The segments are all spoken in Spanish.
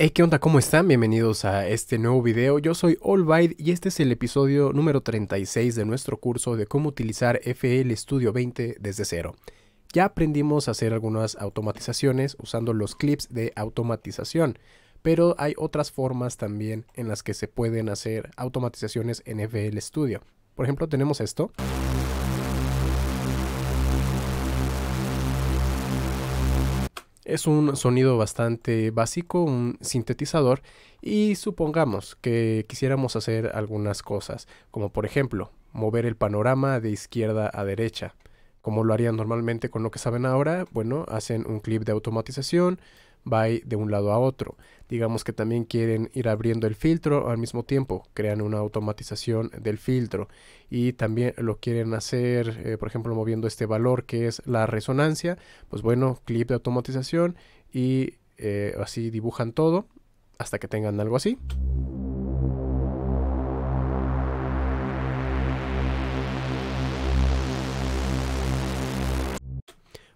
Hey, ¿qué onda? ¿Cómo están? Bienvenidos a este nuevo video. Yo soy Olbaid y este es el episodio número 36 de nuestro curso de cómo utilizar FL Studio 20 desde cero. Ya aprendimos a hacer algunas automatizaciones usando los clips de automatización, pero hay otras formas también en las que se pueden hacer automatizaciones en FL Studio. Por ejemplo, tenemos esto. Es un sonido bastante básico, un sintetizador, y supongamos que quisiéramos hacer algunas cosas, como por ejemplo mover el panorama de izquierda a derecha. Como lo harían normalmente con lo que saben ahora, bueno, hacen un clip de automatización, va de un lado a otro. Digamos que también quieren ir abriendo el filtro al mismo tiempo, crean una automatización del filtro y también lo quieren hacer, eh, por ejemplo, moviendo este valor que es la resonancia, pues bueno, clip de automatización y eh, así dibujan todo hasta que tengan algo así.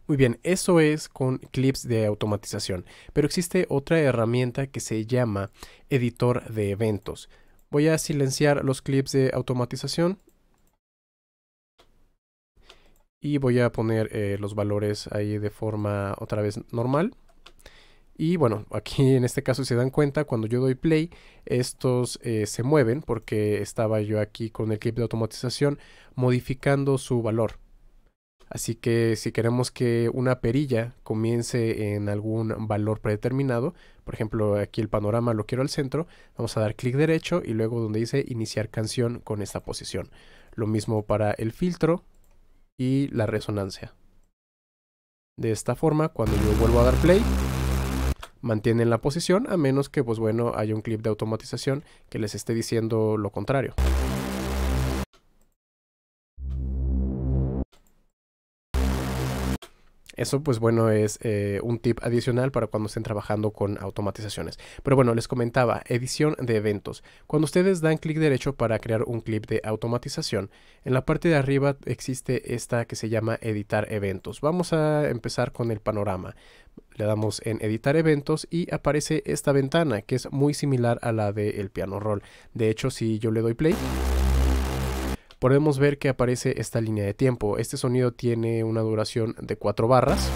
Muy bien, eso es con clips de automatización, pero existe otra herramienta que se llama editor de eventos. Voy a silenciar los clips de automatización y voy a poner eh, los valores ahí de forma otra vez normal. Y bueno, aquí en este caso se dan cuenta, cuando yo doy play, estos eh, se mueven porque estaba yo aquí con el clip de automatización modificando su valor. Así que si queremos que una perilla comience en algún valor predeterminado, por ejemplo aquí el panorama lo quiero al centro, vamos a dar clic derecho y luego donde dice iniciar canción con esta posición. Lo mismo para el filtro y la resonancia. De esta forma, cuando yo vuelvo a dar play, mantienen la posición a menos que pues bueno haya un clip de automatización que les esté diciendo lo contrario. Eso, pues bueno, es eh, un tip adicional para cuando estén trabajando con automatizaciones. Pero bueno, les comentaba, edición de eventos. Cuando ustedes dan clic derecho para crear un clip de automatización, en la parte de arriba existe esta que se llama editar eventos. Vamos a empezar con el panorama. Le damos en editar eventos y aparece esta ventana que es muy similar a la del piano roll. De hecho, si yo le doy play podemos ver que aparece esta línea de tiempo. Este sonido tiene una duración de 4 barras.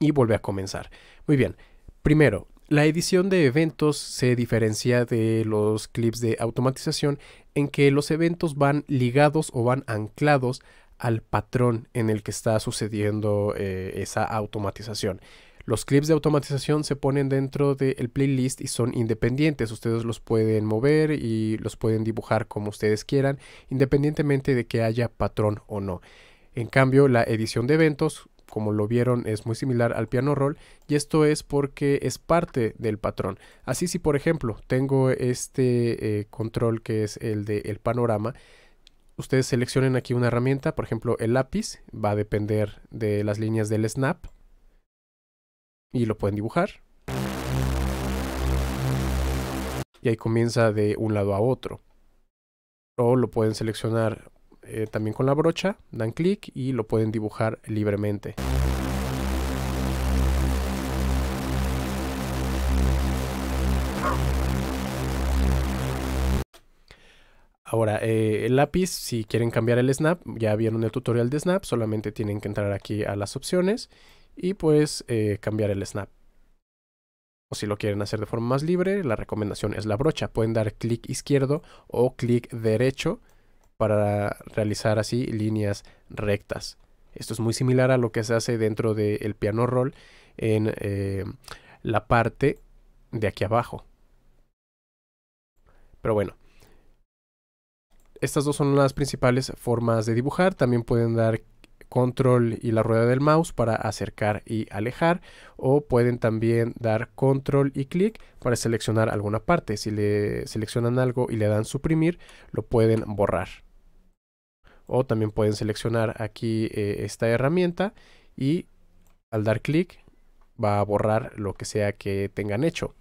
Y vuelve a comenzar. Muy bien. Primero, la edición de eventos se diferencia de los clips de automatización en que los eventos van ligados o van anclados al patrón en el que está sucediendo eh, esa automatización. Los clips de automatización se ponen dentro del playlist y son independientes. Ustedes los pueden mover y los pueden dibujar como ustedes quieran, independientemente de que haya patrón o no. En cambio, la edición de eventos, como lo vieron, es muy similar al piano roll y esto es porque es parte del patrón. Así si, por ejemplo, tengo este eh, control que es el del panorama, ustedes seleccionen aquí una herramienta, por ejemplo, el lápiz, va a depender de las líneas del snap y lo pueden dibujar. Y ahí comienza de un lado a otro. O lo pueden seleccionar eh, también con la brocha, dan clic y lo pueden dibujar libremente. Ahora, eh, el lápiz, si quieren cambiar el snap, ya vieron el tutorial de snap, solamente tienen que entrar aquí a las opciones y pues eh, cambiar el snap. O si lo quieren hacer de forma más libre, la recomendación es la brocha. Pueden dar clic izquierdo o clic derecho para realizar así líneas rectas. Esto es muy similar a lo que se hace dentro del piano roll en eh, la parte de aquí abajo. Pero bueno, estas dos son las principales formas de dibujar. También pueden dar control y la rueda del mouse para acercar y alejar o pueden también dar control y clic para seleccionar alguna parte. Si le seleccionan algo y le dan suprimir, lo pueden borrar. O también pueden seleccionar aquí eh, esta herramienta y al dar clic va a borrar lo que sea que tengan hecho.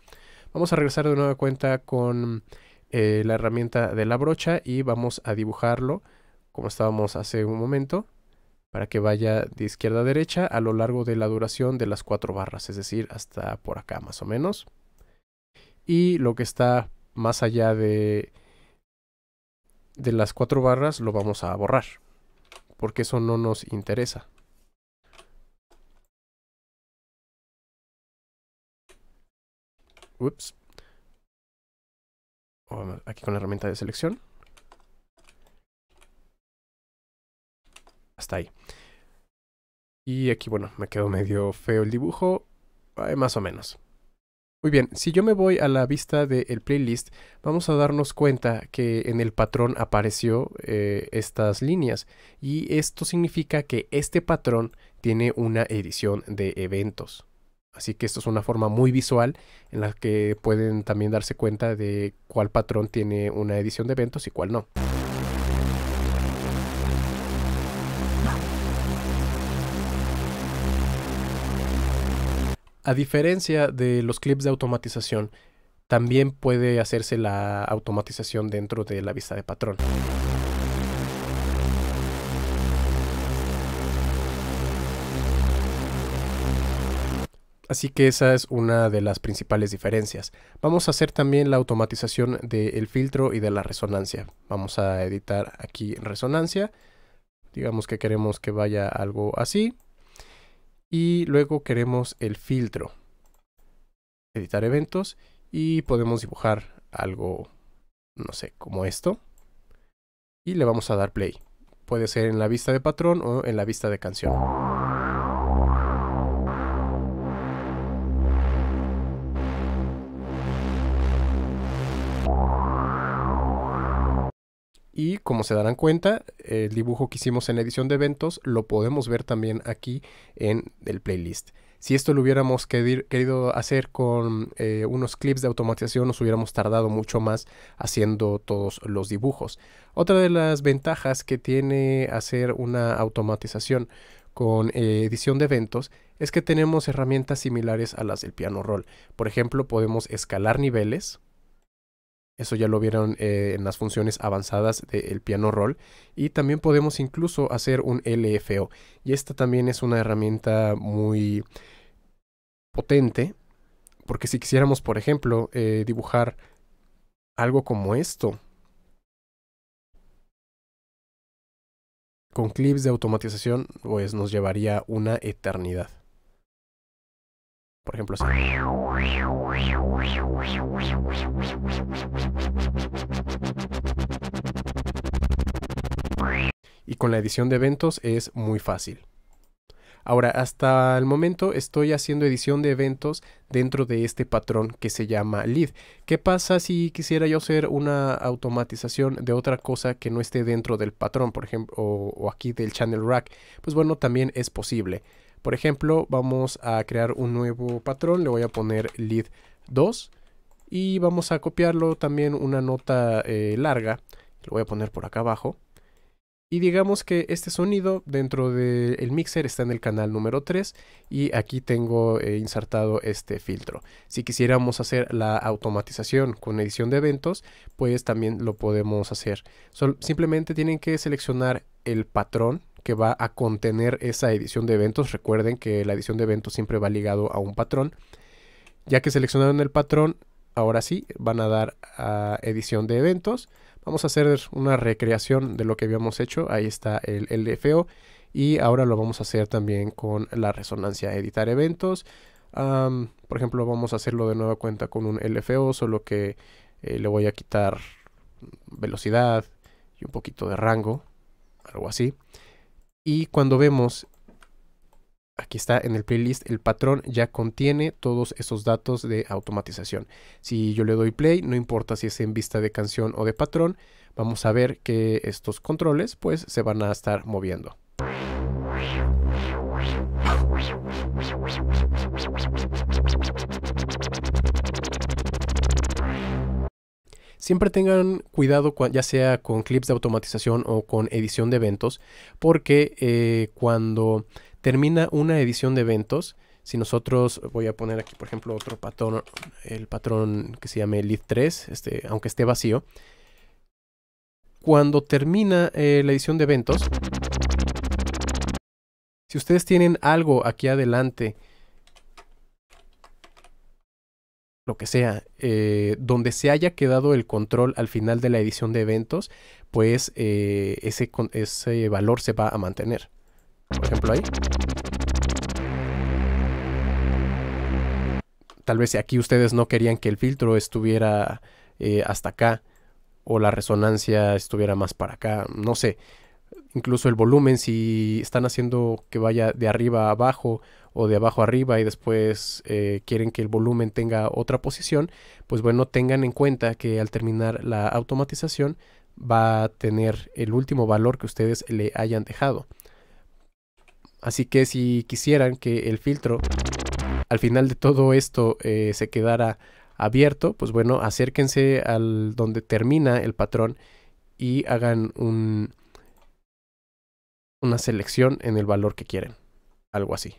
Vamos a regresar de nueva cuenta con eh, la herramienta de la brocha y vamos a dibujarlo como estábamos hace un momento para que vaya de izquierda a derecha a lo largo de la duración de las cuatro barras, es decir, hasta por acá más o menos. Y lo que está más allá de, de las cuatro barras lo vamos a borrar, porque eso no nos interesa. Ups. Aquí con la herramienta de selección. hasta ahí. Y aquí, bueno, me quedó medio feo el dibujo, eh, más o menos. Muy bien, si yo me voy a la vista del el playlist, vamos a darnos cuenta que en el patrón apareció eh, estas líneas y esto significa que este patrón tiene una edición de eventos. Así que esto es una forma muy visual en la que pueden también darse cuenta de cuál patrón tiene una edición de eventos y cuál no. A diferencia de los clips de automatización, también puede hacerse la automatización dentro de la vista de patrón. Así que esa es una de las principales diferencias. Vamos a hacer también la automatización del filtro y de la resonancia. Vamos a editar aquí resonancia. Digamos que queremos que vaya algo así y luego queremos el filtro. Editar eventos y podemos dibujar algo, no sé, como esto. Y le vamos a dar play. Puede ser en la vista de patrón o en la vista de canción. Y como se darán cuenta, el dibujo que hicimos en edición de eventos lo podemos ver también aquí en el playlist. Si esto lo hubiéramos querido hacer con eh, unos clips de automatización, nos hubiéramos tardado mucho más haciendo todos los dibujos. Otra de las ventajas que tiene hacer una automatización con eh, edición de eventos es que tenemos herramientas similares a las del piano roll. Por ejemplo, podemos escalar niveles, eso ya lo vieron eh, en las funciones avanzadas del piano roll. Y también podemos incluso hacer un LFO. Y esta también es una herramienta muy potente. Porque si quisiéramos, por ejemplo, eh, dibujar algo como esto. Con clips de automatización, pues nos llevaría una eternidad. Por ejemplo, así. y con la edición de eventos es muy fácil. Ahora, hasta el momento estoy haciendo edición de eventos dentro de este patrón que se llama lead. ¿Qué pasa si quisiera yo hacer una automatización de otra cosa que no esté dentro del patrón, por ejemplo, o, aquí del channel rack? Pues bueno, también es posible. Por ejemplo, vamos a crear un nuevo patrón, le voy a poner lead 2 y vamos a copiarlo también una nota eh, larga, lo voy a poner por acá abajo y digamos que este sonido dentro del mixer está en el canal número 3 y aquí tengo eh, insertado este filtro. Si quisiéramos hacer la automatización con edición de eventos, pues también lo podemos hacer. simplemente tienen que seleccionar el patrón que va a contener esa edición de eventos. Recuerden que la edición de eventos siempre va ligado a un patrón. Ya que seleccionaron el patrón, ahora sí van a dar a edición de eventos. Vamos a hacer una recreación de lo que habíamos hecho. Ahí está el LFO. Y ahora lo vamos a hacer también con la resonancia editar eventos. por ejemplo, vamos a hacerlo de nueva cuenta con un LFO, solo que eh, le voy a quitar velocidad y un poquito de rango, algo así. Y cuando vemos aquí está en el playlist, el patrón ya contiene todos esos datos de automatización. Si yo le doy play, no importa si es en vista de canción o de patrón, vamos a ver que estos controles pues se van a estar moviendo. Siempre tengan cuidado ya sea con clips de automatización o con edición de eventos porque eh, cuando termina una edición de eventos. Si nosotros, voy a poner aquí, por ejemplo, otro patrón, el patrón que se llame lead 3, este, aunque esté vacío. Cuando termina eh, la edición de eventos, si ustedes tienen algo aquí adelante, lo que sea, eh, donde se haya quedado el control al final de la edición de eventos, pues eh, ese, ese valor se va a mantener por ejemplo, ahí. Tal vez aquí ustedes no querían que el filtro estuviera eh, hasta acá o la resonancia estuviera más para acá, no sé. Incluso el volumen, si están haciendo que vaya de arriba a abajo o de abajo a arriba y después eh, quieren que el volumen tenga otra posición, pues bueno, tengan en cuenta que al terminar la automatización va a tener el último valor que ustedes le hayan dejado. Así que si quisieran que el filtro al final de todo esto eh, se quedara abierto, pues bueno, acérquense al donde termina el patrón y hagan un, una selección en el valor que quieren. Algo así.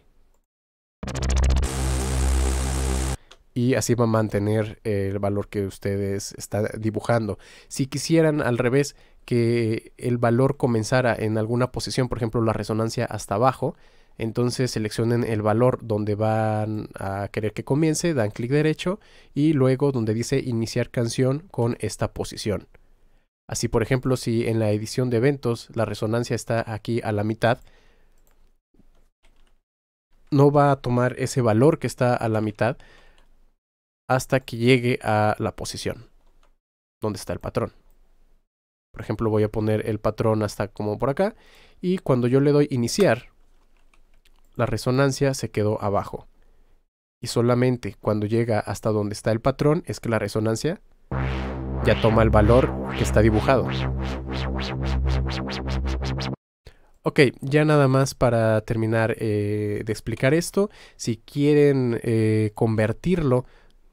Y así va a mantener el valor que ustedes están dibujando. Si quisieran al revés que el valor comenzara en alguna posición, por ejemplo la resonancia hasta abajo, entonces seleccionen el valor donde van a querer que comience, dan clic derecho y luego donde dice iniciar canción con esta posición. Así por ejemplo si en la edición de eventos la resonancia está aquí a la mitad, no va a tomar ese valor que está a la mitad hasta que llegue a la posición donde está el patrón. Por ejemplo, voy a poner el patrón hasta como por acá. Y cuando yo le doy iniciar, la resonancia se quedó abajo. Y solamente cuando llega hasta donde está el patrón es que la resonancia ya toma el valor que está dibujado. Ok, ya nada más para terminar eh, de explicar esto. Si quieren eh, convertirlo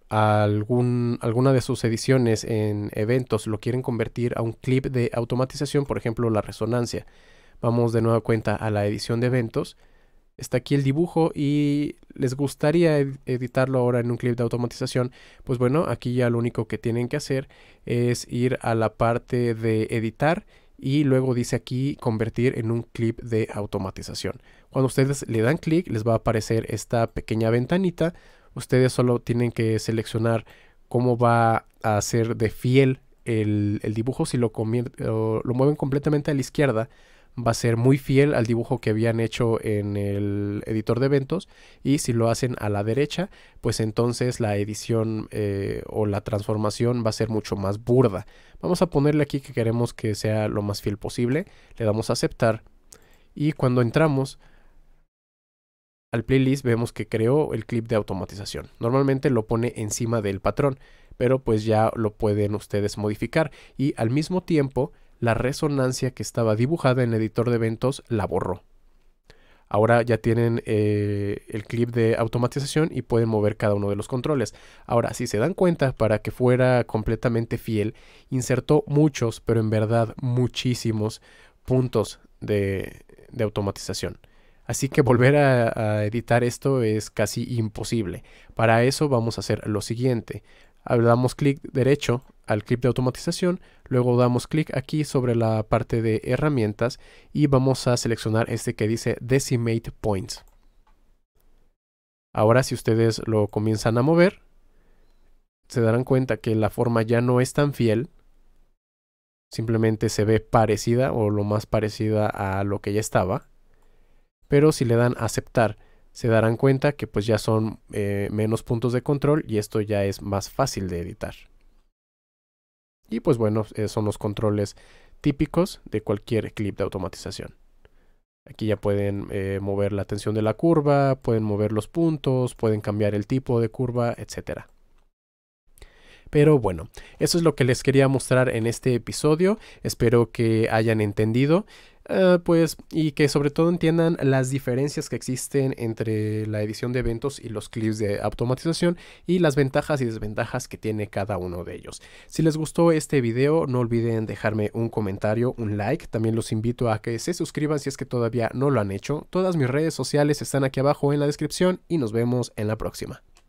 algún, alguna de sus ediciones en eventos lo quieren convertir a un clip de automatización, por ejemplo la resonancia. Vamos de nueva cuenta a la edición de eventos. Está aquí el dibujo y les gustaría editarlo ahora en un clip de automatización. Pues bueno, aquí ya lo único que tienen que hacer es ir a la parte de editar y luego dice aquí convertir en un clip de automatización. Cuando ustedes le dan clic les va a aparecer esta pequeña ventanita Ustedes solo tienen que seleccionar cómo va a ser de fiel el, dibujo. Si lo, mueven completamente a la izquierda, va a ser muy fiel al dibujo que habían hecho en el editor de eventos y si lo hacen a la derecha pues entonces la edición eh, o la transformación va a ser mucho más burda vamos a ponerle aquí que queremos que sea lo más fiel posible le damos a aceptar y cuando entramos al playlist vemos que creó el clip de automatización. Normalmente lo pone encima del patrón, pero pues ya lo pueden ustedes modificar y al mismo tiempo la resonancia que estaba dibujada en el editor de eventos la borró. Ahora ya tienen eh, el clip de automatización y pueden mover cada uno de los controles. Ahora, si se dan cuenta, para que fuera completamente fiel, insertó muchos, pero en verdad muchísimos puntos de automatización. Así que volver a, editar esto es casi imposible. Para eso vamos a hacer lo siguiente. Damos clic derecho al clip de automatización, luego damos clic aquí sobre la parte de herramientas y vamos a seleccionar este que dice Decimate Points. Ahora si ustedes lo comienzan a mover, se darán cuenta que la forma ya no es tan fiel, simplemente se ve parecida o lo más parecida a lo que ya estaba pero si le dan a aceptar, se darán cuenta que pues ya son eh, menos puntos de control y esto ya es más fácil de editar. Y pues bueno, son los controles típicos de cualquier clip de automatización. Aquí ya pueden eh, mover la tensión de la curva, pueden mover los puntos, pueden cambiar el tipo de curva, etc. Pero bueno, eso es lo que les quería mostrar en este episodio. Espero que hayan entendido. Ah, pues, y que sobre todo entiendan las diferencias que existen entre la edición de eventos y los clips de automatización y las ventajas y desventajas que tiene cada uno de ellos. Si les gustó este video, no olviden dejarme un comentario, un like. También los invito a que se suscriban si es que todavía no lo han hecho. Todas mis redes sociales están aquí abajo en la descripción y nos vemos en la próxima.